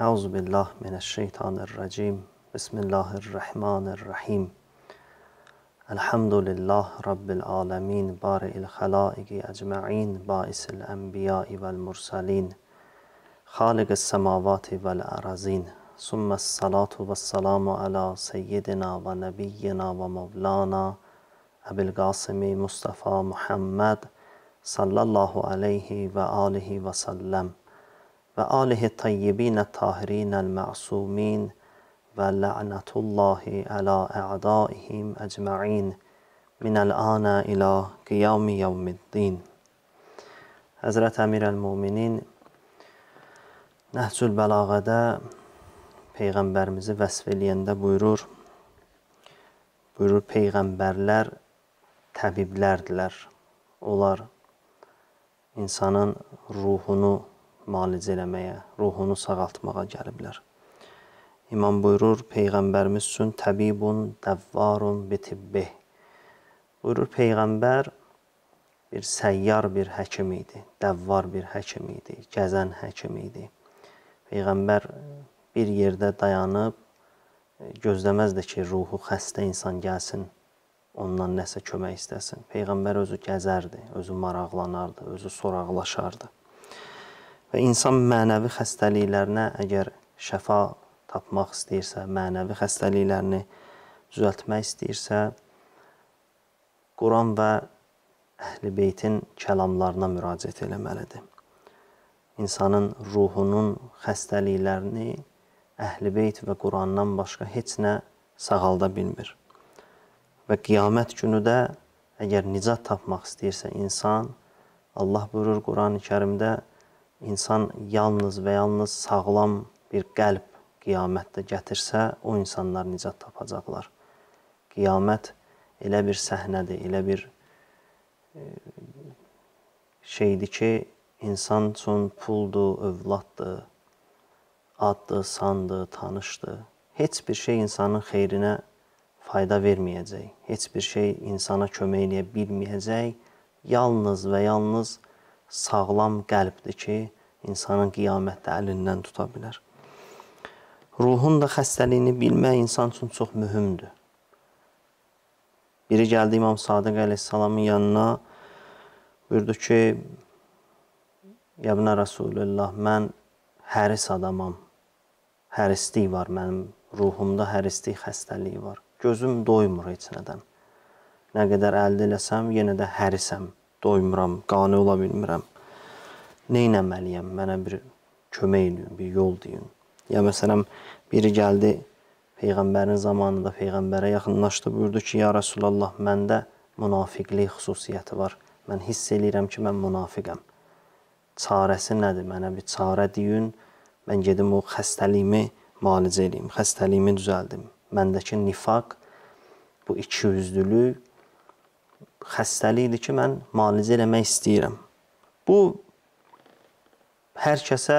أعوذ بالله من الشيطان الرجيم بسم الله الرحمن الرحيم الحمد لله رب العالمين بارئ الخلائق أجمعين بائس الأنبياء والمرسلين خالق السماوات والأرزين ثم الصلاة والسلام على سيدنا ونبينا ومولانا أبي القاسم مصطفى محمد صلى الله عليه وآله وسلم ve alihi tayyibin tahirin masumin ve la'natullahi ala a'daihim ecma'in minel ana ila qiyami yevmiddin. Həzrət Əmir el-Muminin Nəhcül Bəlağədə Peyğəmbərimizi vəsf eləyəndə buyurur, buyurur Peyğəmbərlər təbiblərdilər. Onlar insanın ruhunu müalicə eləməyə, ruhunu sağaltmağa gəliblər. İmam buyurur, Peyğəmbərimiz üçün təbibun dəvvarun bitibbih. Buyurur, Peyğəmbər bir səyyar bir həkim idi, dəvvar bir həkim idi, gəzən həkim idi. Peyğəmbər bir yerdə dayanıb, e, gözləməzdi ki, ruhu xəstə insan gəlsin, ondan nəsə kömək istəsin. Peyğəmbər özü gəzərdi, özü maraqlanardı, özü soraqlaşardı. Və insan mənəvi xəstəliklərinə əgər şəfa tapmaq istəyirsə, mənəvi xəstəliklərini düzəltmək istəyirsə, Quran və Əhl-i Beytin kəlamlarına müraciət eləməlidir. İnsanın ruhunun xəstəliklərini Əhl-i Beyt və Qurandan başqa heç nə sağalda bilmir. Və qiyamət günü də əgər nicat tapmaq istəyirsə insan, Allah buyurur Qurani-Kərimdə: insan yalnız və yalnız sağlam bir qəlb qiyamətdə gətirsə, o insanlar nicat tapacaqlar. Qiyamət elə bir səhnədir, elə bir e, şeydir ki, insan üçün puldur, övladdır, addır, sandır, tanışdır. Heç bir şey insanın xeyrinə fayda verməyəcək. Heç bir şey insana kömək eləyə bilməyəcək. Yalnız və yalnız sağlam qəlbdir ki, insanın qiyamətdə əlindən tuta bilər. Ruhun da xəstəliyini bilmək insan üçün çox mühümdür. Biri gəldi İmam Sadıq əleyhissalamın yanına, buyurdu ki, Yəbnə Rasulullah, mən həris adamam. Hərislik var mənim ruhumda, hərislik xəstəliyi var. Gözüm doymur heç nədən. Nə qədər əldə eləsəm, yenə də hərisəm doymuram, qane ola bilmirəm. Neynəməliyəm? Mənə bir kömək eləyin, bir yol deyin. Ya məsələn, biri gəldi peyğəmbərin zamanında peyğəmbərə yaxınlaşdı, buyurdu ki, ya Rasulallah, məndə münafiqlik xüsusiyyəti var. Mən hiss eləyirəm ki, mən münafiqəm. Çarəsi nədir? Mənə bir çarə deyin. Mən gedim o xəstəliyimi müalicə eləyim, xəstəliyimi düzəldim. Məndəki nifaq bu ikiyüzlülük xəstəlikdir ki, mən müalicə eləmək istəyirəm. Bu hər kəsə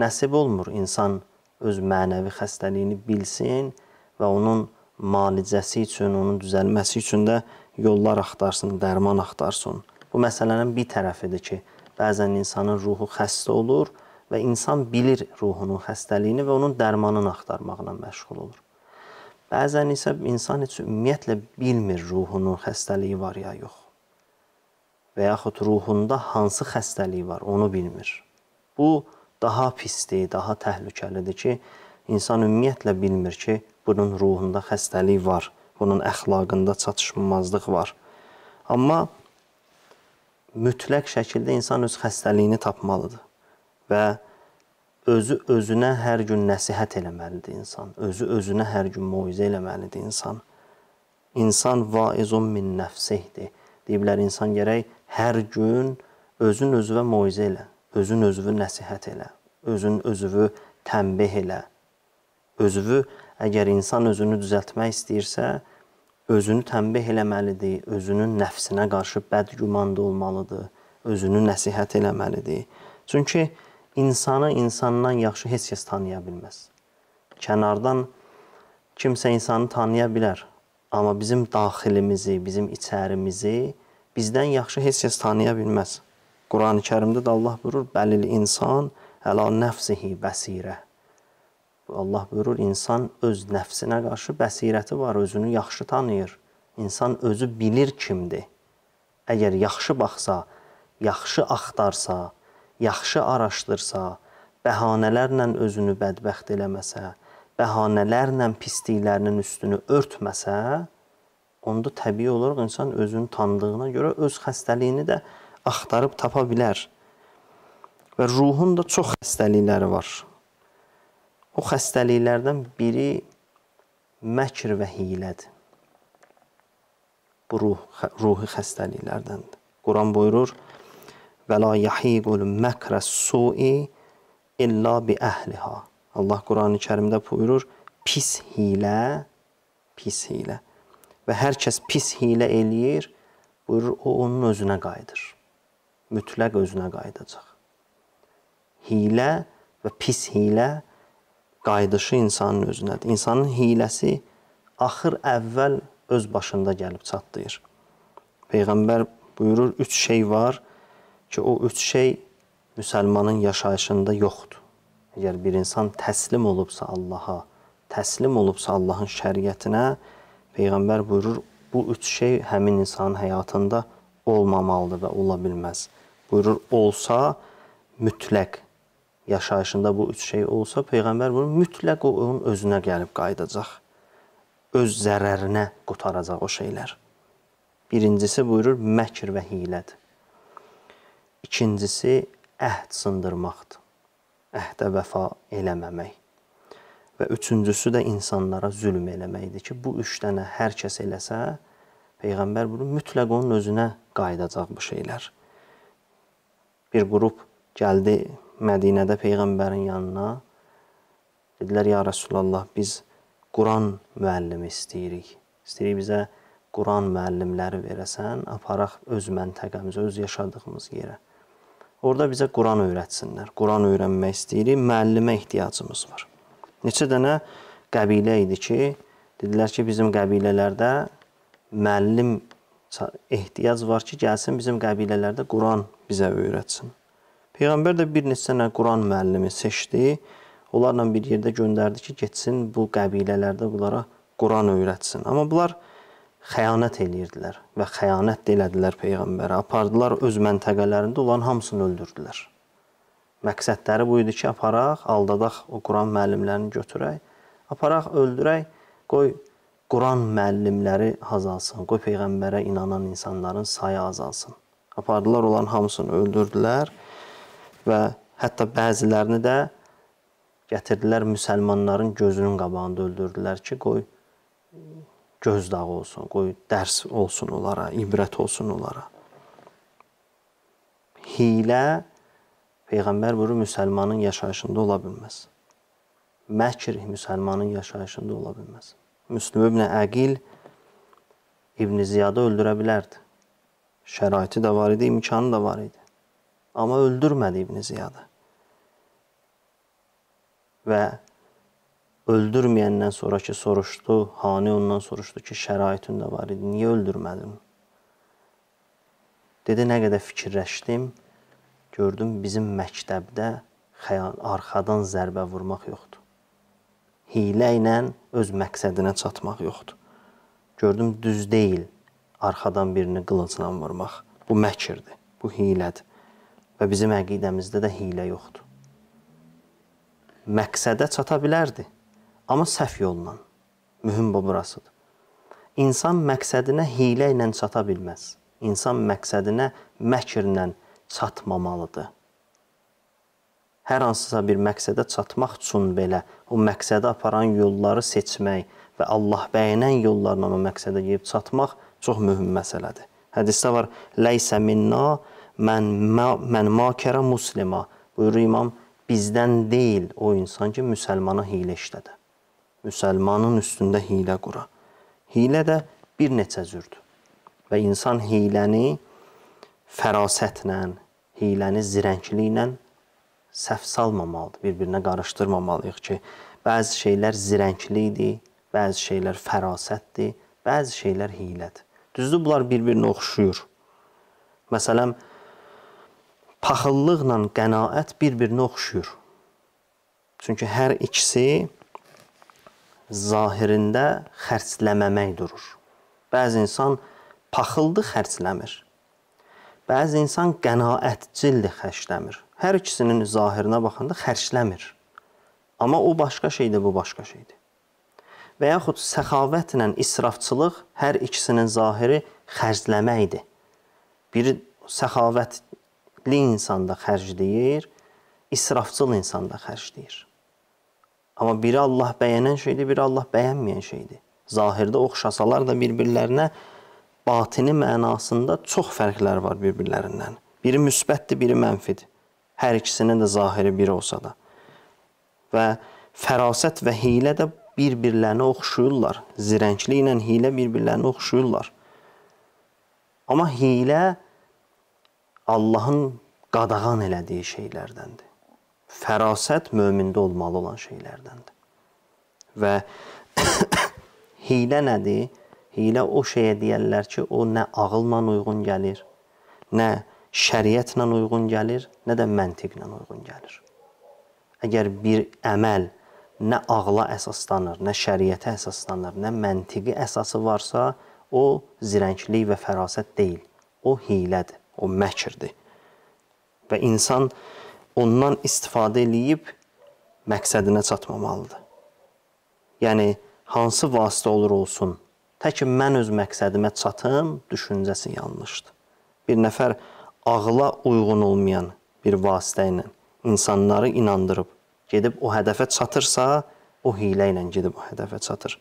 nəsib olmur. İnsan öz mənəvi xəstəliyini bilsin və onun müalicəsi üçün, onun düzəlməsi üçün də yollar axtarsın, dərman axtarsın. Bu məsələnin bir tərəfidir ki, bəzən insanın ruhu xəstə olur və insan bilir ruhunun xəstəliyini və onun dərmanını axtarmaqla məşğul olur. Bəzən isə insan heç ümumiyyətlə bilmir ruhunun xəstəliyi var ya yox. Və yaxud ruhunda hansı xəstəliyi var, onu bilmir. Bu daha pisdir, daha təhlükəlidir ki, insan ümumiyyətlə bilmir ki, bunun ruhunda xəstəlik var, bunun əxlaqında çatışmazlıq var. Amma mütləq şəkildə insan öz xəstəliyini tapmalıdır və özü özünə hər gün nəsihət eləməlidir insan. Özü özünə hər gün moizə eləməlidir insan. İnsan vaizun min nəfsihdir. Deyiblər insan gərək hər gün özün özünə moizə elə, özün özünü nəsihət elə, özün özünü tənbih elə. Özünü əgər insan özünü düzəltmək istəyirsə, özünü tənbih eləməlidir, özünün nəfsinə qarşı bədgümanda olmalıdır, özünü nəsihət eləməlidir. Çünki insanı insandan yaxşı heç kəs tanıya bilməz. Kənardan kimsə insanı tanıya bilər, amma bizim daxilimizi, bizim içərimizi bizdən yaxşı heç kəs tanıya bilməz. Qurani-Kərimdə də Allah buyurur: "Bəlil insan əla nəfsihi bəsirə." Allah buyurur, insan öz nəfsinə qarşı bəsirəti var, özünü yaxşı tanıyır. İnsan özü bilir kimdir. Əgər yaxşı baxsa, yaxşı axtarsa, yaxşı araşdırsa, bəhanələrlə özünü bədbəxt eləməsə, bəhanələrlə pisliklərinin üstünü örtməsə, onda təbii olaraq insan özünü tanıdığına görə öz xəstəliyini də axtarıb tapa bilər. Və ruhun da çox xəstəlikləri var. O xəstəliklərdən biri məkr və hiylədir. Bu ruh, ruhi xəstəliklərdəndir. Quran buyurur: Və la yahiqul məkrə sui illa bi əhliha. Allah Qurani Kərimdə buyurur, pis hilə, pis hilə. Və hər kəs pis hilə eləyir, buyurur, o onun özünə qayıdır. Mütləq özünə qayıdacaq. Hilə və pis hilə qayıdışı insanın özünədir. İnsanın hiləsi axır əvvəl öz başında gəlib çatdıyır. Peyğəmbər buyurur, üç şey var ki, ki, o üç şey müsəlmanın yaşayışında yoxdur. Əgər bir insan təslim olubsa Allaha, təslim olubsa Allahın şəriətinə, Peyğəmbər buyurur, bu üç şey həmin insanın həyatında olmamalıdır və ola bilməz. Buyurur, olsa mütləq yaşayışında bu üç şey olsa, Peyğəmbər buyurur, mütləq o onun özünə gəlib qayıdacaq. Öz zərərinə qutaracaq o şeylər. Birincisi buyurur, məkr və hilədir. İkincisi, əhd sındırmaqdır. Əhdə vəfa eləməmək. Və üçüncüsü də insanlara zülm eləməkdir ki, bu üç dənə hər kəs eləsə, Peyğəmbər bunu mütləq onun özünə qayıdacaq bu şeylər. Bir qrup gəldi Mədinədə Peyğəmbərin yanına. Dedilər, ya Rəsulallah, biz Quran müəllimi istəyirik. İstəyirik bizə Quran müəllimləri verəsən, aparaq öz məntəqəmizə, öz yaşadığımız yerə. Orada bizə Quran öyrətsinlər. Quran öyrənmək istəyirik, müəllimə ehtiyacımız var. Neçə dənə qəbilə idi ki, dedilər ki, bizim qəbilələrdə müəllim ehtiyac var ki, gəlsin bizim qəbilələrdə Quran bizə öyrətsin. Peyğəmbər də bir neçə dənə Quran müəllimi seçdi. Onlarla bir yerdə göndərdi ki, getsin bu qəbilələrdə bunlara Quran öyrətsin. Amma bunlar xəyanət eləyirdilər və xəyanət də elədilər peyğəmbərə. Apardılar öz məntəqələrində olan hamısını öldürdülər. Məqsədləri bu idi ki, aparaq, aldadaq o Quran müəllimlərini götürək, aparaq öldürək, qoy Quran müəllimləri azalsın, qoy peyğəmbərə inanan insanların sayı azalsın. Apardılar onların hamısını öldürdülər və hətta bəzilərini də gətirdilər müsəlmanların gözünün qabağında öldürdülər ki, qoy gözdağı olsun, qoy dərs olsun onlara, ibrət olsun onlara. Hilə peyğəmbər buyurur müsəlmanın yaşayışında ola bilməz. Məkr müsəlmanın yaşayışında ola bilməz. Müslüm ibn Əqil İbn Ziyadı öldürə bilərdi. Şəraiti də var idi, imkanı da var idi. Amma öldürmədi İbn Ziyadı. Və öldürməyəndən sonraki soruşdu, Hani ondan soruşdu ki, şəraitin də var idi, niyə öldürmədin? Dedi, nə qədər fikirləşdim, gördüm bizim məktəbdə xəyal, arxadan zərbə vurmaq yoxdur. Hilə ilə öz məqsədinə çatmaq yoxdur. Gördüm düz deyil arxadan birini qılıncla vurmaq. Bu məkirdir, bu hilədir. Və bizim əqidəmizdə də hilə yoxdur. Məqsədə çata bilərdi. Amma səhv yolla. Mühüm bu burasıdır. İnsan məqsədinə hiylə ilə çata bilməz. İnsan məqsədinə məkrlə çatmamalıdır. Hər hansısa bir məqsədə çatmaq üçün belə o məqsədə aparan yolları seçmək və Allah bəyənən yollarla o məqsədə gedib çatmaq çox mühüm məsələdir. Hədisdə var: "Leysə minna mən mə, mən makara muslima." Buyurur imam, bizdən deyil o insan ki, müsəlmana hiylə işlədi müsəlmanın üstündə hiylə qura. Hiylə də bir neçə cürdür. Və insan hiyləni fərasətlə, hiyləni zirəkliklə səhv salmamalıdır, bir-birinə qarışdırmamalıyıq ki, bəzi şeylər zirəklikdir, bəzi şeylər fərasətdir, bəzi şeylər hiylədir. Düzdür, bunlar bir-birinə oxşuyur. Məsələn, paxıllıqla qənaət bir-birinə oxşuyur. Çünki hər ikisi zahirində xərcləməmək durur. Bəzi insan paxıldı xərcləmir. Bəzi insan qənaətcildi xərcləmir. Hər ikisinin zahirinə baxanda xərcləmir. Amma o başqa şeydir, bu başqa şeydir. Və yaxud səxavətlə israfçılıq hər ikisinin zahiri xərcləməkdir. Biri səxavətli insanda xərcləyir, israfçıl insanda xərcləyir. Amma biri Allah bəyənən şeydir, biri Allah bəyənməyən şeydir. Zahirdə oxşasalar da bir-birlərinə batini mənasında çox fərqlər var bir-birlərindən. Biri müsbətdir, biri mənfidir. Hər ikisinin də zahiri bir olsa da. Və fərasət və hiylə də bir-birlərini oxşuyurlar. Zirəngli ilə hiylə bir-birlərini oxşuyurlar. Amma hiylə Allahın qadağan elədiyi şeylərdəndir fərasət mömində olmalı olan şeylərdəndir. Və hiylə nədir? Hiylə o şeyə deyərlər ki, o nə ağılla uyğun gəlir, nə şəriətlə uyğun gəlir, nə də məntiqlə uyğun gəlir. Əgər bir əməl nə ağla əsaslanır, nə şəriətə əsaslanır, nə məntiqi əsası varsa, o zirənglik və fərasət deyil. O hiylədir, o məkrdir. Və insan ondan istifadə eləyib məqsədinə çatmamalıdır. Yəni, hansı vasitə olur olsun, tək ki, mən öz məqsədimə çatım, düşüncəsi yanlışdır. Bir nəfər ağla uyğun olmayan bir vasitə ilə insanları inandırıb, gedib o hədəfə çatırsa, o hilə ilə gedib o hədəfə çatır.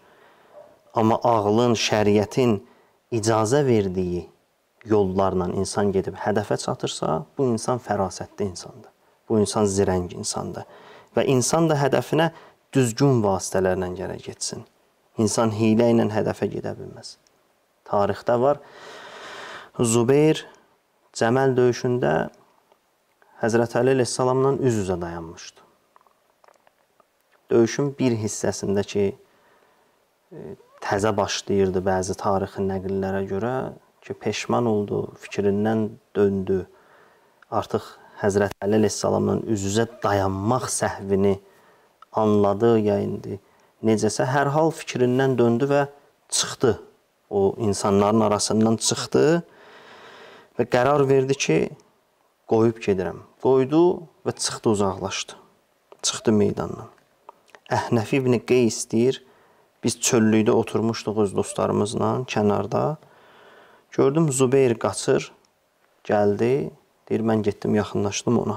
Amma ağlın, şəriətin icazə verdiyi yollarla insan gedib hədəfə çatırsa, bu insan fərasətli insandır. Bu insan zirəng insandır. Və insan da hədəfinə düzgün vasitələrlə gələ getsin. İnsan hiylə ilə hədəfə gedə bilməz. Tarixdə var. Zubeyr Cəməl döyüşündə Həzrət Əli əleyhissalamla üz-üzə dayanmışdı. Döyüşün bir hissəsində ki, e, təzə başlayırdı bəzi tarixi nəqillərə görə ki, peşman oldu, fikrindən döndü. Artıq Həzrət Əli əleyhissalamla üz-üzə dayanmaq səhvini anladı ya indi necəsə hər hal fikrindən döndü və çıxdı. O insanların arasından çıxdı və qərar verdi ki, qoyub gedirəm. Qoydu və çıxdı uzaqlaşdı. Çıxdı meydandan. Əhnəfi ibn Qeys deyir, biz çöllükdə oturmuşduq öz dostlarımızla kənarda. Gördüm Zubeyr qaçır, gəldi, Deyir, mən getdim, yaxınlaşdım ona.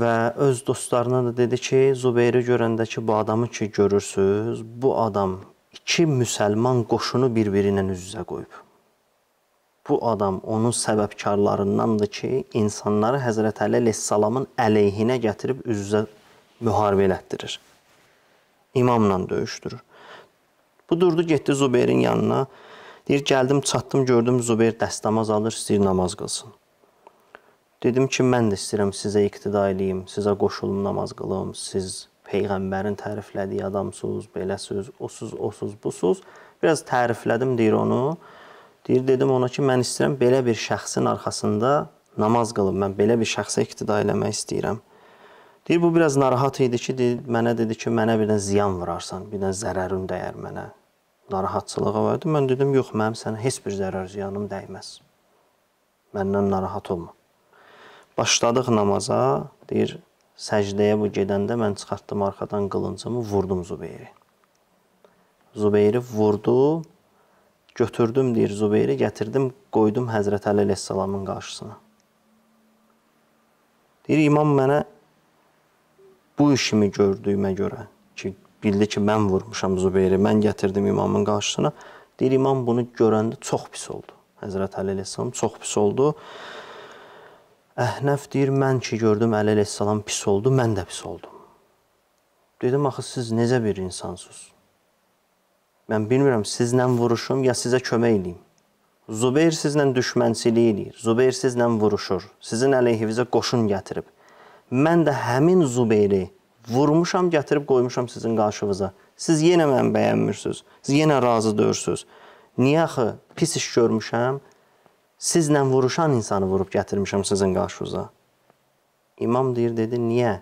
Və öz dostlarına da dedi ki, Zubeyri görəndə ki, bu adamı ki, görürsüz, bu adam iki müsəlman qoşunu bir-birinə üz-üzə qoyub. Bu adam onun səbəbkarlarındandır ki, insanları Həzrət Əli əleyhissalamın əleyhinə gətirib üz-üzə müharibə elətdirir. İmamla döyüşdürür. Bu durdu getdi Zubeyrin yanına. Deyir, gəldim, çatdım, gördüm Zubeyr dəstəmaz alır, istəyir namaz qılsın. Dedim ki, mən də istəyirəm sizə iqtida eləyim, sizə qoşulum, namaz qılım, siz Peyğəmbərin təriflədiyi adamsınız, beləsiz, osuz, osuz, busuz. Biraz təriflədim, deyir onu. Deyir, dedim ona ki, mən istəyirəm belə bir şəxsin arxasında namaz qılım, mən belə bir şəxsə iqtida eləmək istəyirəm. Deyir, bu biraz narahat idi ki, deyir, mənə dedi ki, mənə birdən ziyan vurarsan, birdən zərərin dəyər mənə narahatçılığı verdi. Mən dedim, yox, mənim sənə heç bir zərər ziyanım dəyməz. Məndən narahat olma. Başladıq namaza, deyir, səcdəyə bu gedəndə mən çıxartdım arxadan qılıncımı, vurdum Zubeyri. Zubeyri vurdu, götürdüm deyir Zubeyri, gətirdim, qoydum Həzrət Əli əleyhissalamın qarşısına. Deyir, imam mənə bu işimi gördüyümə görə bildi ki, mən vurmuşam Zübeyri, mən gətirdim imamın qarşısına. Deyir, imam bunu görəndə çox pis oldu. Həzrət Əli Əleyhisselam çox pis oldu. Əhnəf deyir, mən ki gördüm Əli Əleyhisselam pis oldu, mən də pis oldum. Dedim, axı siz necə bir insansınız? Mən bilmirəm, sizlə vuruşum ya sizə kömək edeyim. Zübeyir sizlə düşmənçilik eləyir. Zübeyir sizlə vuruşur. Sizin əleyhinizə qoşun gətirib. Mən də həmin Zübeyri Vurmuşam, gətirib qoymuşam sizin qarşınıza. Siz yenə məni bəyənmirsiniz. Siz yenə razı deyirsiz. Niyə axı pis iş görmüşəm? Sizlə vuruşan insanı vurub gətirmişəm sizin qarşınıza. İmam deyir, dedi, niyə?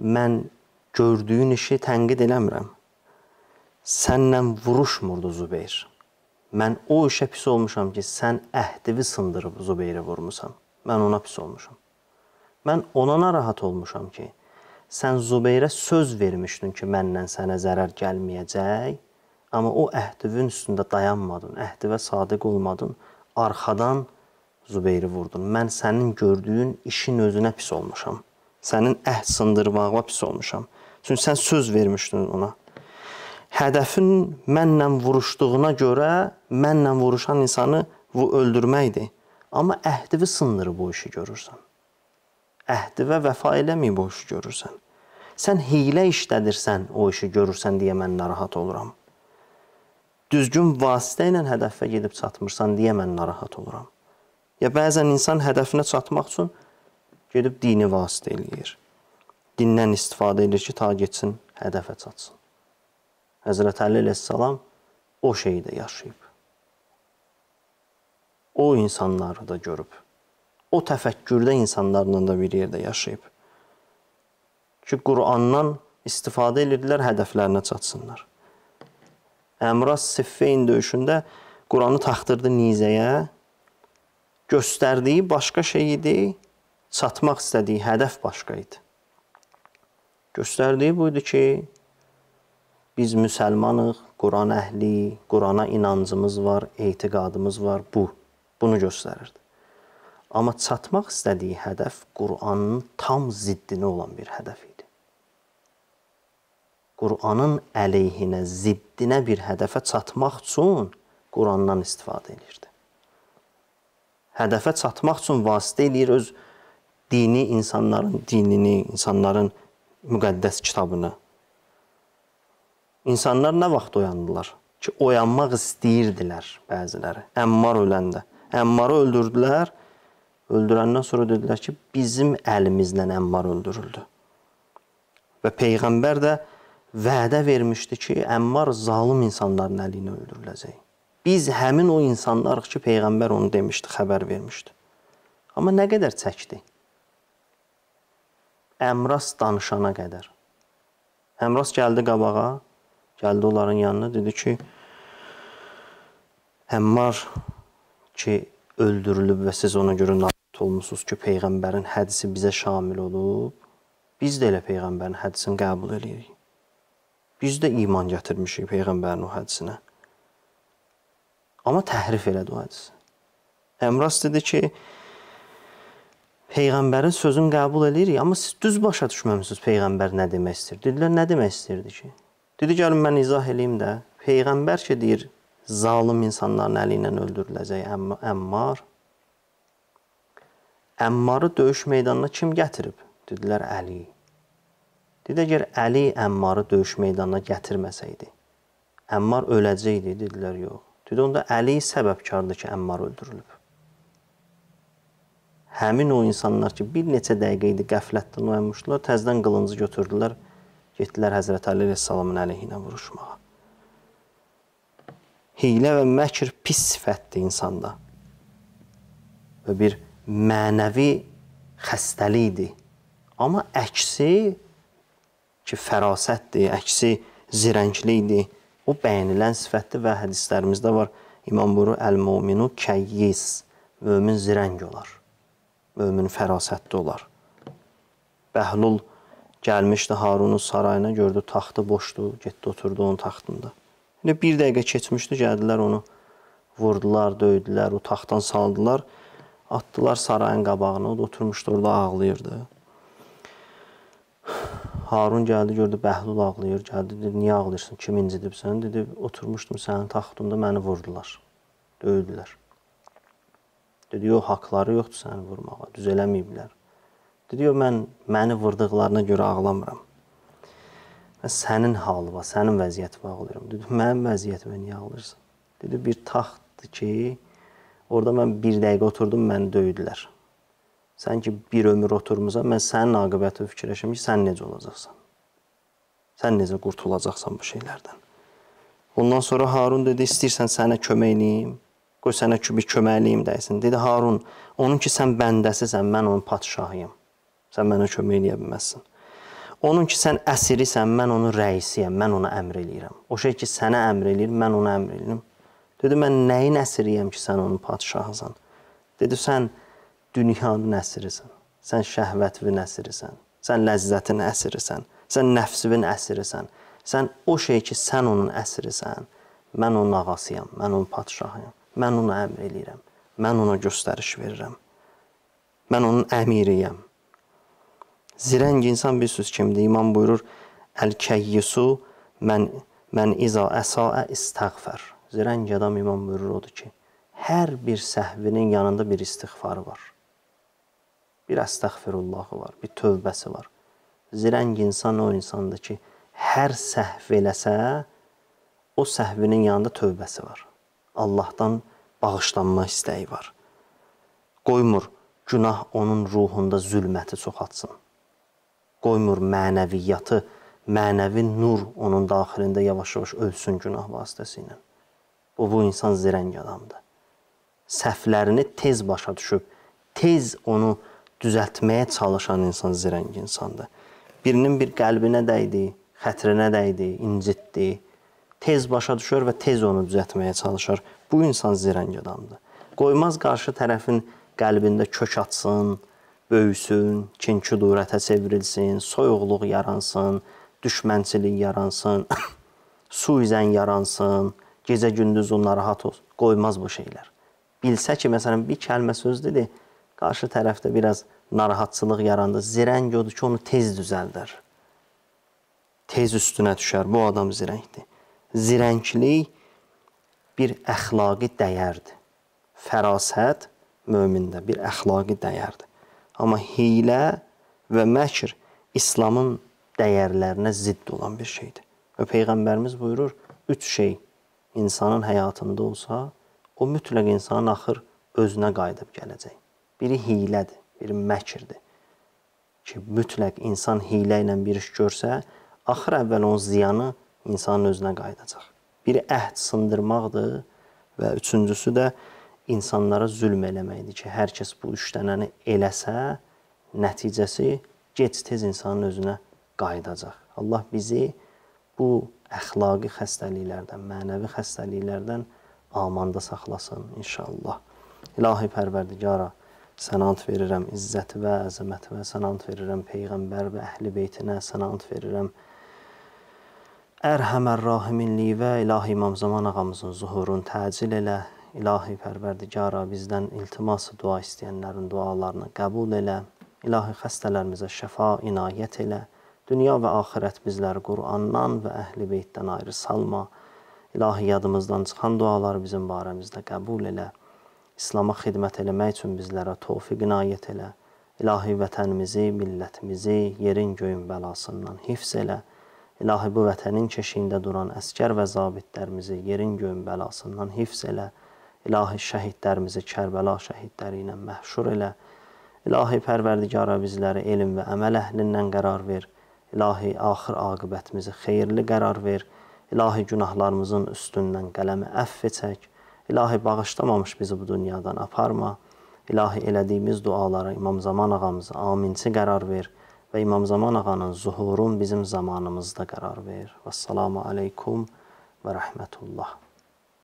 Mən gördüyün işi tənqid eləmirəm. Sənlə vuruşmurdu Zubeyr. Mən o işə pis olmuşam ki, sən əhdivi sındırıb Zubeyri vurmusan. Mən ona pis olmuşam. Mən ona narahat olmuşam ki, sən Zubeyrə söz vermişdin ki, məndən sənə zərər gəlməyəcək, amma o əhdivin üstündə dayanmadın, əhdivə sadiq olmadın, arxadan Zubeyri vurdun. Mən sənin gördüyün işin özünə pis olmuşam. Sənin əhd sındırmağa pis olmuşam. Çünki sən söz vermişdin ona. Hədəfin mənlə vuruşduğuna görə mənlə vuruşan insanı bu öldürməkdir. Amma əhdivi sındırıb o işi görürsən əhdi və vəfa eləməyib o işi görürsən. Sən hilə işlədirsən, o işi görürsən deyə mən narahat oluram. Düzgün vasitə ilə hədəfə gedib çatmırsan deyə mən narahat oluram. Ya bəzən insan hədəfinə çatmaq üçün gedib dini vasitə eləyir. Dindən istifadə edir ki, ta getsin, hədəfə çatsın. Həzrət Əli əleyhissalam o şeyi də yaşayıb. O insanları da görüb o təfəkkürdə insanlarla da bir yerdə yaşayıb. Ki Qurandan istifadə edirdilər hədəflərinə çatsınlar. Əmraz Siffin döyüşündə Quranı taxtırdı nizəyə. Göstərdiyi başqa şey idi, çatmaq istədiyi hədəf başqa idi. Göstərdiyi bu idi ki, biz müsəlmanıq, Quran əhli, Qurana inancımız var, etiqadımız var, bu. Bunu göstərirdi. Amma çatmaq istədiyi hədəf Qur'anın tam ziddinə olan bir hədəf idi. Qur'anın əleyhinə, ziddinə bir hədəfə çatmaq üçün Qur'andan istifadə edirdi. Hədəfə çatmaq üçün vasitə eləyir öz dini insanların dinini, insanların müqəddəs kitabını. İnsanlar nə vaxt oyandılar? Ki oyanmaq istəyirdilər bəziləri. Əmmar öləndə. Əmmarı öldürdülər Öldürəndən sonra dedilər ki, bizim əlimizlə Əmmar öldürüldü. Və Peyğəmbər də vədə vermişdi ki, Əmmar zalım insanların əliylə öldürüləcək. Biz həmin o insanlarıq ki, Peyğəmbər onu demişdi, xəbər vermişdi. Amma nə qədər çəkdi? Əmras danışana qədər. Əmras gəldi qabağa, gəldi onların yanına, dedi ki, Əmmar ki, öldürülüb və siz ona görə olunmusunuz ki, Peyğəmbərin hədisi bizə şamil olub, biz də elə Peyğəmbərin hədisini qəbul edirik. Biz də iman gətirmişik Peyğəmbərin o hədisinə. Amma təhrif elədi o hədisi. Əmras dedi ki, Peyğəmbərin sözünü qəbul eləyirik, amma siz düz başa düşməmisiniz Peyğəmbər nə demək istəyir. Dedilər, nə demək istəyirdi ki? Dedi, gəlin mən izah eləyim də. Peyğəmbər ki, deyir, zalım insanların əli ilə öldürüləcək Əmmar. Əmmarı döyüş meydanına kim gətirib? Dedilər Əli. Dedi əgər Əli Əmmarı döyüş meydanına gətirməsəydi, Əmmar öləcəkdi, dedilər yox. Dedi onda Əli səbəbkardır ki, Əmmar öldürülüb. Həmin o insanlar ki, bir neçə dəqiqə idi qəflətdən oyanmışdılar, təzədən qılıncı götürdülər, getdilər Həzrət Əli rəssalamın əleyhinə vuruşmağa. Hiylə və məkr pis sifətdir insanda. Və bir mənəvi xəstəlikdir. Amma əksi ki, fərasətdir, əksi zirənglikdir. O bəyənilən sifətdir və hədislərimizdə var. İmam buyurur, əl-muminu kəyyiz, mömin zirəng olar, mömin fərasətli olar. Bəhlul gəlmişdi Harunun sarayına, gördü taxtı boşdu, getdi oturdu onun taxtında. Yəni bir dəqiqə keçmişdi, gəldilər onu vurdular, döydülər, o taxtdan saldılar. Atdılar sarayın qabağına, o da oturmuşdu orada ağlayırdı. Harun gəldi, gördü Bəhlul ağlayır. Gəldi, dedi, niyə ağlayırsan? Kim incidibsən? Dedi, oturmuşdum sənin taxtında, məni vurdular. Döydülər. Dedi, yox, haqları yoxdur səni vurmağa, düz eləməyiblər. Dedi, yox, mən məni vurduqlarına görə ağlamıram. Mən sənin halı var, sənin vəziyyətinə ağlayıram. Dedi, mənim vəziyyətimə niyə ağlayırsan? Dedi, bir taxtdır ki, Orada mən bir dəqiqə oturdum, məni döydülər. Sən ki, bir ömür oturmusan, mən sənin aqibətini fikirləşim ki, sən necə olacaqsan? Sən necə qurtulacaqsan bu şeylərdən? Ondan sonra Harun dedi, istəyirsən sənə kömək eləyim, qoy sənə bir köməkliyim dəysin. Dedi, Harun, onun ki, sən bəndəsisən, mən onun patişahıyım. Sən mənə kömək eləyə bilməzsin. Onun ki, sən əsirisən, mən onun rəisiyəm, mən ona əmr eləyirəm. O şey ki, sənə əmr eləyir, mən ona əmr eləyirəm. Dedi, mən nəyin əsiriyəm ki, sən onun padişahısan? Dedi, sən dünyanın əsirisən, sən şəhvətvin əsirisən, sən ləzzətin əsirisən, sən nəfsivin əsirisən, sən o şey ki, sən onun əsirisən, mən onun ağasıyam, mən onun padişahıyam, mən ona əmr eləyirəm, mən ona göstəriş verirəm, mən onun əmiriyəm. Zirəng insan bilirsiniz kimdir? İmam buyurur, əl-kəyyisu mən, mən iza əsaə istəğfər zirəng adam imam buyurur odur ki, hər bir səhvinin yanında bir istighfarı var. Bir əstəğfirullahı var, bir tövbəsi var. Zirəng insan o insandır ki, hər səhv eləsə, o səhvinin yanında tövbəsi var. Allahdan bağışlanma istəyi var. Qoymur günah onun ruhunda zülməti çoxaltsın. Qoymur mənəviyyatı, mənəvi nur onun daxilində yavaş-yavaş ölsün günah vasitəsilə. O bu insan zirəng adamdır. Səhvlərini tez başa düşüb, tez onu düzəltməyə çalışan insan zirəng insandır. Birinin bir qəlbinə dəydi, xətrinə dəydi, incitdi, tez başa düşür və tez onu düzəltməyə çalışır. Bu insan zirəng adamdır. Qoymaz qarşı tərəfin qəlbində kök atsın, böyüsün, kinçi durətə çevrilsin, soyuqluq yaransın, düşmənçilik yaransın, suizən yaransın, gecə-gündüz o narahat olsun. Qoymaz bu şeylər. Bilsə ki, məsələn, bir kəlmə söz dedi, qarşı tərəfdə biraz narahatçılıq yarandı. Zirəng odur ki, onu tez düzəldər. Tez üstünə düşər. Bu adam zirəngdir. Zirənglik bir əxlaqi dəyərdir. Fərasət mömində bir əxlaqi dəyərdir. Amma hiylə və məkr İslamın dəyərlərinə zidd olan bir şeydir. Və Peyğəmbərimiz buyurur, üç şey insanın həyatında olsa, o mütləq insanın axır özünə qayıdıb gələcək. Biri hiylədir, biri məkrdir. Ki mütləq insan hiylə ilə bir iş görsə, axır əvvəl onun ziyanı insanın özünə qayıdacaq. Biri əhd sındırmaqdır və üçüncüsü də insanlara zülm eləməkdir ki, hər kəs bu işlənəni eləsə, nəticəsi gec-tez insanın özünə qayıdacaq. Allah bizi bu əxlaqi xəstəliklərdən, mənəvi xəstəliklərdən amanda saxlasın inşallah. İlahi Pərverdigara, sənə ant verirəm izzət və əzəmət və sənə ant verirəm peyğəmbər və əhli beytinə, sənə ant verirəm Ərhəmər rahiminliyi və ilahi İmam Zaman ağamızın zuhurun təcil elə. İlahi Pərverdigara bizdən iltiması dua istəyənlərin dualarını qəbul elə. İlahi xəstələrimizə şəfa inayət elə. Dünya və axirət bizləri Qurandan və əhl-i beytdən ayrı salma. İlahi yadımızdan çıxan duaları bizim barəmizdə qəbul elə. İslam'a xidmət eləmək üçün bizlərə tövfiq inayət elə. İlahi vətənimizi, millətimizi yerin göyün bəlasından hifz elə. İlahi bu vətənin keşiyində duran əskər və zabitlərimizi yerin göyün bəlasından hifz elə. İlahi şəhidlərimizi Kərbəla şəhidləri ilə məhşur elə. İlahi pərverdigara bizləri elm və əməl əhlindən qərar ver. İlahi, axır aqibətimizi xeyirli qərar ver. İlahi, günahlarımızın üstündən qələmi əff çək. İlahi, bağışlamamış bizi bu dünyadan aparma. İlahi, elədiyimiz dualara İmam Zaman ağamıza aminçi qərar ver və İmam Zaman ağanın zuhurun bizim zamanımızda qərar ver. Vəssalamu aleykum və rəhmətullah.